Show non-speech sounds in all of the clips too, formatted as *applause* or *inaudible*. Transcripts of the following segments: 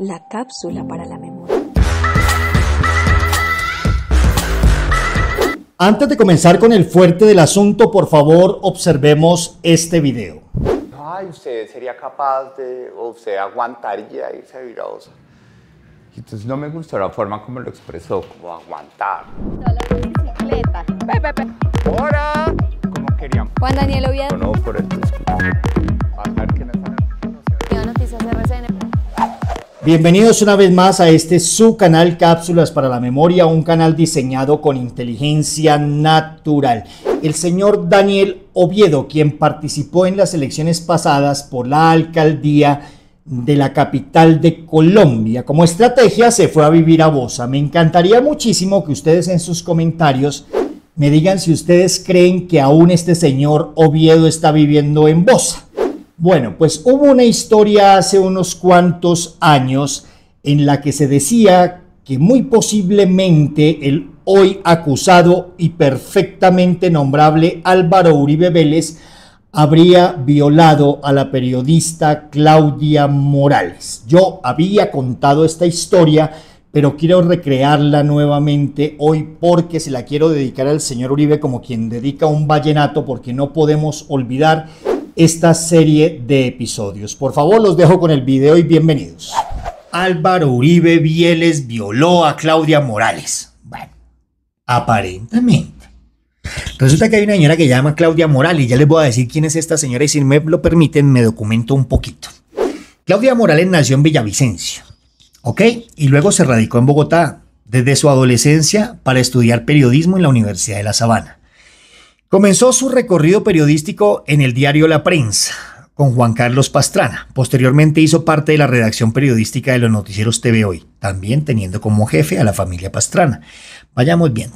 la cápsula para la memoria. Antes de comenzar con el fuerte del asunto, por favor, observemos este video. Ay, usted sería capaz de, o usted aguantaría irse a Virosa. Entonces no me gustó la forma como lo expresó, como aguantar. Solo ¿cómo querían. Juan Daniel Oviedo. No, por el Bienvenidos una vez más a este su canal Cápsulas para la Memoria, un canal diseñado con inteligencia natural. El señor Daniel Oviedo, quien participó en las elecciones pasadas por la alcaldía de la capital de Colombia, como estrategia se fue a vivir a Bosa. Me encantaría muchísimo que ustedes en sus comentarios me digan si ustedes creen que aún este señor Oviedo está viviendo en Bosa. Bueno, pues hubo una historia hace unos cuantos años en la que se decía que muy posiblemente el hoy acusado y perfectamente nombrable Álvaro Uribe Vélez habría violado a la periodista Claudia Morales. Yo había contado esta historia, pero quiero recrearla nuevamente hoy porque se la quiero dedicar al señor Uribe como quien dedica un vallenato, porque no podemos olvidar esta serie de episodios. Por favor, los dejo con el video y bienvenidos. Álvaro Uribe Vieles violó a Claudia Morales. Bueno, aparentemente. Resulta que hay una señora que llama Claudia Morales. Ya les voy a decir quién es esta señora y si me lo permiten, me documento un poquito. Claudia Morales nació en Villavicencio, ¿ok? Y luego se radicó en Bogotá desde su adolescencia para estudiar periodismo en la Universidad de La Sabana. Comenzó su recorrido periodístico en el diario La Prensa con Juan Carlos Pastrana. Posteriormente hizo parte de la redacción periodística de los noticieros TV Hoy, también teniendo como jefe a la familia Pastrana. Vayamos viendo.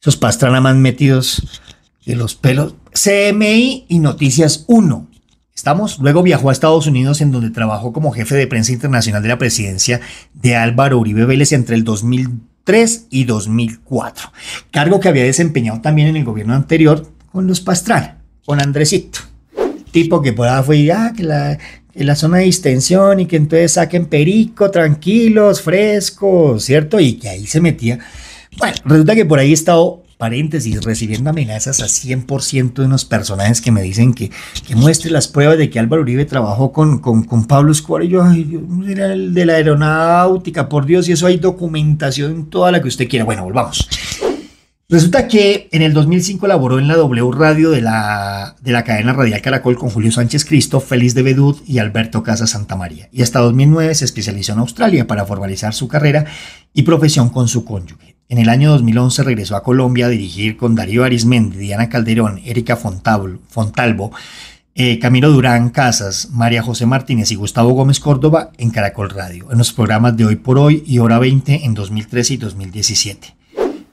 Esos Pastrana más metidos de los pelos. CMI y Noticias 1. Estamos. Luego viajó a Estados Unidos en donde trabajó como jefe de prensa internacional de la presidencia de Álvaro Uribe Vélez entre el 2000 2003 y 2004, cargo que había desempeñado también en el gobierno anterior con los Pastrán con Andresito, tipo que por ahí fue, ah, que la, en la zona de distensión y que entonces saquen perico, tranquilos, frescos, ¿cierto? Y que ahí se metía. Bueno, resulta que por ahí he estado paréntesis, recibiendo amenazas a 100% de unos personajes que me dicen que, que muestre las pruebas de que Álvaro Uribe trabajó con, con, Pablo Escobar. Y yo, era el de la aeronáutica, por Dios, y eso hay documentación toda la que usted quiera. Bueno, volvamos. Resulta que en el 2005 laboró en la W Radio de la, de la cadena radial Caracol con Julio Sánchez Cristo, Félix de Bedud y Alberto Casa Santa María. Y hasta 2009 se especializó en Australia para formalizar su carrera y profesión con su cónyuge. En el año 2011 regresó a Colombia a dirigir con Darío Arismendi, Diana Calderón, Erika Fontalvo, eh, Camilo Durán Casas, María José Martínez y Gustavo Gómez Córdoba en Caracol Radio, en los programas de Hoy por Hoy y Hora 20 en 2013 y 2017.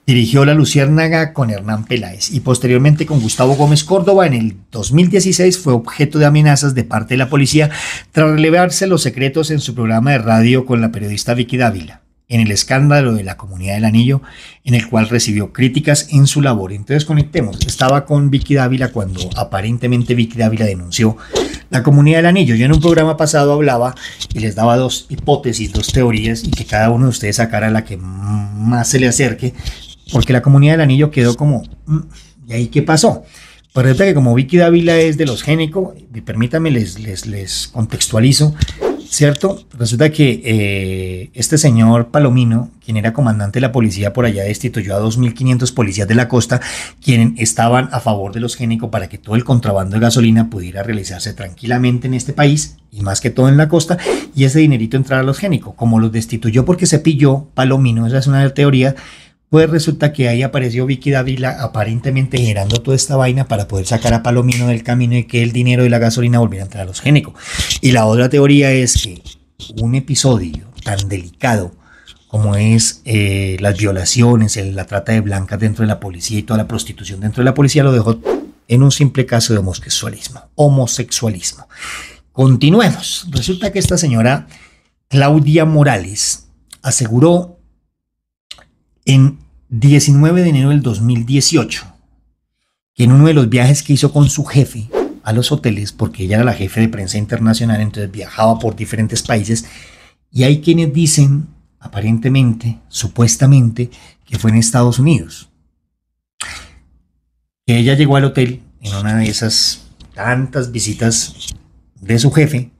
Dirigió La Luciérnaga con Hernán Peláez y posteriormente con Gustavo Gómez Córdoba en el 2016 fue objeto de amenazas de parte de la policía tras relevarse los secretos en su programa de radio con la periodista Vicky Dávila en el escándalo de la Comunidad del Anillo, en el cual recibió críticas en su labor. Entonces conectemos, estaba con Vicky Dávila cuando aparentemente Vicky Dávila denunció la Comunidad del Anillo. Yo en un programa pasado hablaba y les daba dos hipótesis, dos teorías y que cada uno de ustedes sacara la que más se le acerque, porque la Comunidad del Anillo quedó como, mm, ¿y ahí qué pasó? Pero que como Vicky Dávila es de los génico, permítame les, les, les contextualizo, ¿cierto? Resulta que eh, este señor Palomino, quien era comandante de la policía por allá, destituyó a 2.500 policías de la costa, quienes estaban a favor de los génicos para que todo el contrabando de gasolina pudiera realizarse tranquilamente en este país y más que todo en la costa, y ese dinerito entrara a los génicos. Como los destituyó porque se pilló, Palomino, esa es una teoría, pues resulta que ahí apareció Vicky Dávila aparentemente generando toda esta vaina para poder sacar a Palomino del camino y que el dinero y la gasolina volvieran a entrar a los génicos. Y la otra teoría es que un episodio tan delicado como es eh, las violaciones, la trata de blancas dentro de la policía y toda la prostitución dentro de la policía, lo dejó en un simple caso de homosexualismo. homosexualismo. Continuemos. Resulta que esta señora Claudia Morales aseguró en 19 de enero del 2018, que en uno de los viajes que hizo con su jefe a los hoteles, porque ella era la jefe de prensa internacional, entonces viajaba por diferentes países, y hay quienes dicen, aparentemente, supuestamente, que fue en Estados Unidos. Que ella llegó al hotel en una de esas tantas visitas de su jefe,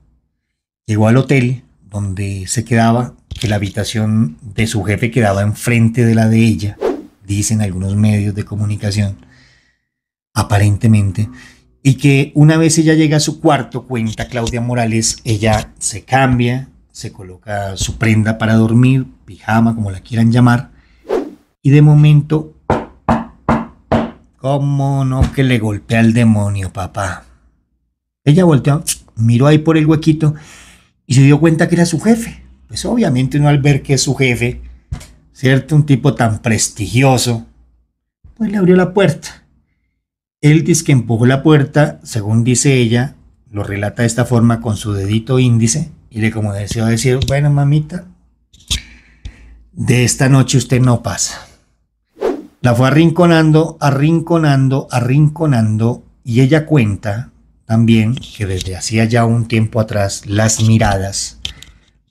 llegó al hotel donde se quedaba que la habitación de su jefe quedaba enfrente de la de ella, dicen algunos medios de comunicación, aparentemente, y que una vez ella llega a su cuarto, cuenta Claudia Morales, ella se cambia, se coloca su prenda para dormir, pijama, como la quieran llamar, y de momento, ¿cómo no que le golpea al demonio, papá? Ella volteó, miró ahí por el huequito y se dio cuenta que era su jefe pues obviamente uno al ver que es su jefe, ¿cierto? Un tipo tan prestigioso, pues le abrió la puerta. Él dice que empujó la puerta, según dice ella, lo relata de esta forma con su dedito índice y le como deseo decir, bueno mamita, de esta noche usted no pasa. La fue arrinconando, arrinconando, arrinconando y ella cuenta también que desde hacía ya un tiempo atrás las miradas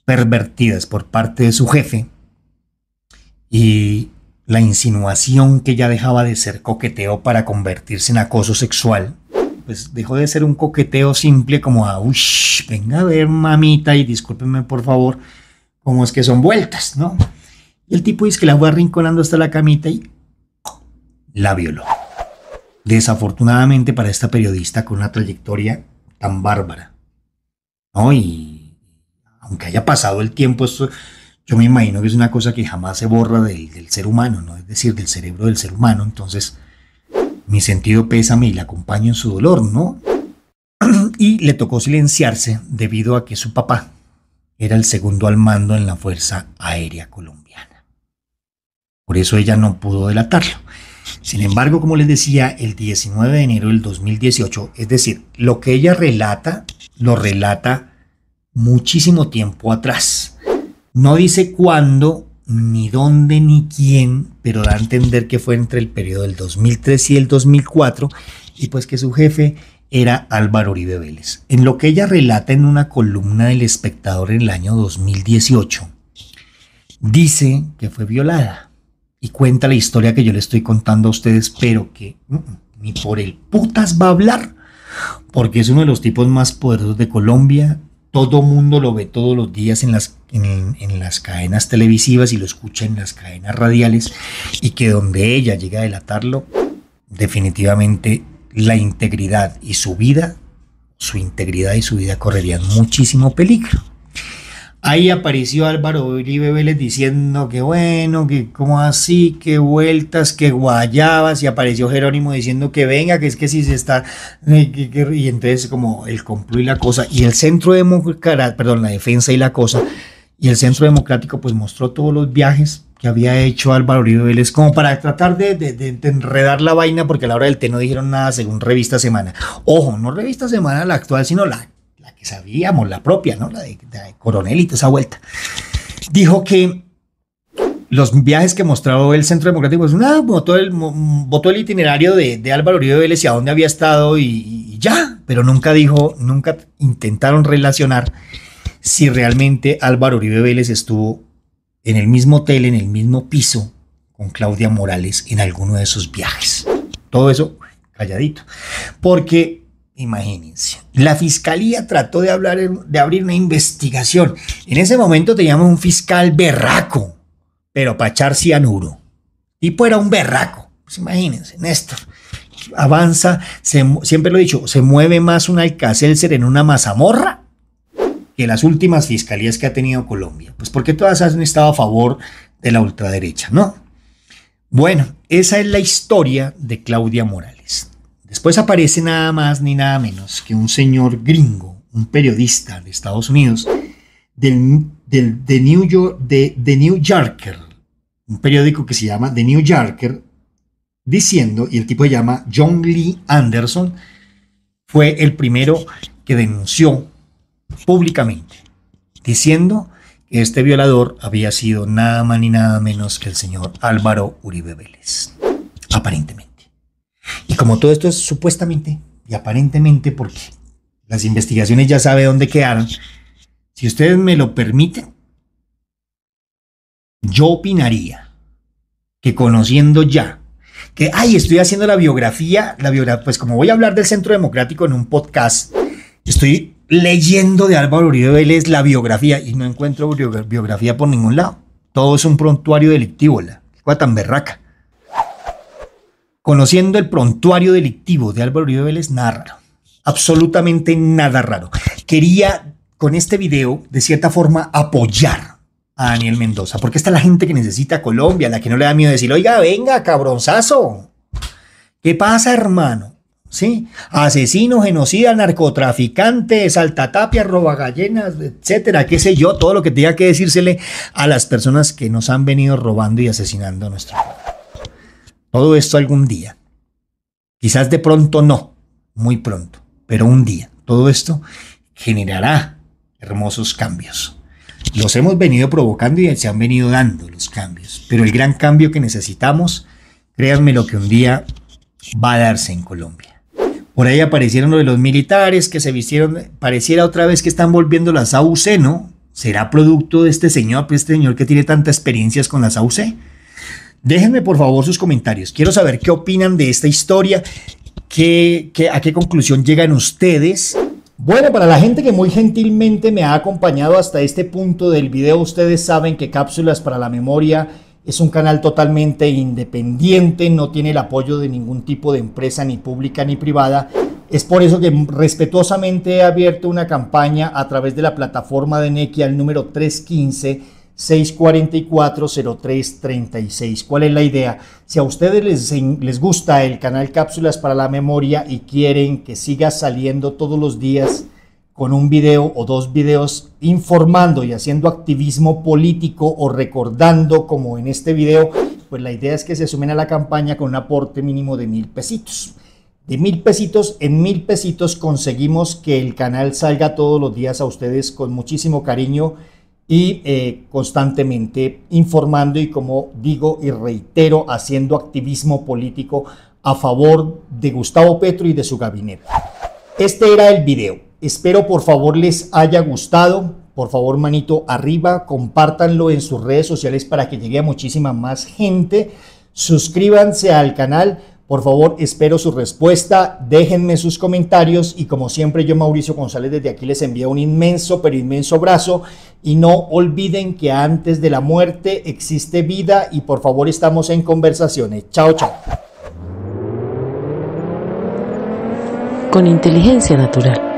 pervertidas por parte de su jefe y la insinuación que ya dejaba de ser coqueteo para convertirse en acoso sexual, pues dejó de ser un coqueteo simple como a, venga a ver mamita y discúlpenme por favor, como es que son vueltas, ¿no? Y el tipo dice que la fue arrinconando hasta la camita y la violó. Desafortunadamente para esta periodista con una trayectoria tan bárbara, ¿no? aunque haya pasado el tiempo, esto yo me imagino que es una cosa que jamás se borra del, ser humano, ¿no? es decir, del cerebro del ser humano. Entonces, mi sentido pésame y le acompaño en su dolor, ¿no? *clears throat* Y le tocó silenciarse debido a que su papá era el segundo al mando en la Fuerza Aérea Colombiana. Por eso ella no pudo delatarlo. Sin embargo, como les decía, el 19 de enero del 2018, es decir, lo que ella relata, lo relata muchísimo tiempo atrás. No dice cuándo, ni dónde, ni quién, pero da a entender que fue entre el periodo del 2003 y el 2004, y pues que su jefe era Álvaro Uribe Vélez. En lo que ella relata en una columna del espectador en el año 2018, dice que fue violada y cuenta la historia que yo le estoy contando a ustedes, pero que mm, ni por el putas va a hablar, porque es uno de los tipos más poderosos de Colombia todo mundo lo ve todos los días en las, en, las cadenas televisivas y lo escucha en las cadenas radiales, y que donde ella llega a delatarlo, definitivamente la integridad y su vida, su integridad y su vida correrían muchísimo peligro. Ahí apareció Álvaro Uribe Vélez diciendo que bueno, que como así, que vueltas, que guayabas, y apareció Jerónimo diciendo que venga, que es que si se está, eh, y entonces como el concluir la cosa, y el centro democrático, perdón, la defensa y la cosa, y el centro democrático pues mostró todos los viajes que había hecho Álvaro Uribe Vélez como para tratar de, de enredar la vaina porque a la hora del té no dijeron nada según Revista Semana. Ojo, no Revista Semana la actual, sino la la que sabíamos, la propia, ¿no? La de, Coronelito, esa vuelta. Dijo que los viajes que mostró el Centro Democrático, es pues, una, votó el, el itinerario de, de, Álvaro Uribe Vélez y a dónde había estado y, ya, pero nunca dijo, nunca intentaron relacionar si realmente Álvaro Uribe Vélez estuvo en el mismo hotel, en el mismo piso con Claudia Morales en alguno de sus viajes. Todo eso calladito, porque Imagínense. La fiscalía trató de, hablar, de abrir una investigación. En ese momento teníamos un fiscal berraco, pero para echar cianuro. Tipo pues era un berraco. Pues imagínense, Néstor. Avanza, siempre lo he dicho, se mueve más un ser en una mazamorra que las últimas fiscalías que ha tenido Colombia. Pues porque todas han estado a favor de la ultraderecha, ¿no? Bueno, esa es la historia de Claudia Morales. Después aparece nada más ni nada menos que un señor gringo, un periodista de Estados Unidos, del, de New York, de, the New Yorker, un periódico que se llama The New Yorker, diciendo, y el tipo se llama John Lee Anderson, fue el primero que denunció públicamente, diciendo que este violador había sido nada más ni nada menos que el señor Álvaro Uribe Vélez, aparentemente. Y como todo esto es supuestamente y aparentemente, porque las investigaciones ya sabe dónde quedaron, si ustedes me lo permiten, yo opinaría que conociendo ya que, ay, estoy haciendo la biografía, la biografía, pues como voy a hablar del Centro Democrático en un podcast, estoy leyendo de Álvaro Uribe Vélez la biografía y no encuentro biografía por ningún lado. Todo es un prontuario delictivo, la cosa tan berraca. Conociendo el prontuario delictivo de Álvaro Uribe Vélez, nada raro. Absolutamente nada raro. Quería con este video, de cierta forma, apoyar a Daniel Mendoza, porque está la gente que necesita Colombia, la que no le da miedo decir, oiga, venga, cabronzazo. ¿Qué pasa, hermano? ¿Sí? Asesino, genocida, narcotraficante, saltatapia, robagallenas, etcétera, qué sé yo, todo lo que tenga que decírsele a las personas que nos han venido robando y asesinando a nuestro pueblo. Todo esto algún día. Quizás de pronto no, muy pronto, pero un día. Todo esto generará hermosos cambios. Los hemos venido provocando y se han venido dando los cambios. Pero el gran cambio que necesitamos, créanme lo que un día va a darse en Colombia. Por ahí aparecieron de los militares que se vistieron, pareciera otra vez que están volviendo las AUC, ¿no? ¿Será producto de este señor, este señor que tiene tantas experiencias con las AUC? Déjenme por favor sus comentarios. Quiero saber qué opinan de esta historia, qué, a qué conclusión llegan ustedes. Bueno, para la gente que muy gentilmente me ha acompañado hasta este punto del video, ustedes saben que Cápsulas para la Memoria es un canal totalmente independiente, no tiene el apoyo de ningún tipo de empresa, ni pública ni privada. Es por eso que respetuosamente he abierto una campaña a través de la plataforma de Nequi al número 315 644-0336. ¿Cuál es la idea? Si a ustedes les, les, gusta el canal Cápsulas para la Memoria y quieren que siga saliendo todos los días con un video o dos videos informando y haciendo activismo político o recordando como en este video, pues la idea es que se sumen a la campaña con un aporte mínimo de mil pesitos. De mil pesitos en mil pesitos conseguimos que el canal salga todos los días a ustedes con muchísimo cariño y eh, constantemente informando y como digo y reitero, haciendo activismo político a favor de Gustavo Petro y de su gabinete. Este era el video. Espero por favor les haya gustado. Por favor, manito arriba, compártanlo en sus redes sociales para que llegue a muchísima más gente. Suscríbanse al canal por favor, espero su respuesta, déjenme sus comentarios y como siempre yo, Mauricio González, desde aquí les envío un inmenso, pero inmenso abrazo y no olviden que antes de la muerte existe vida y por favor estamos en conversaciones. Chao, chao. Con inteligencia natural.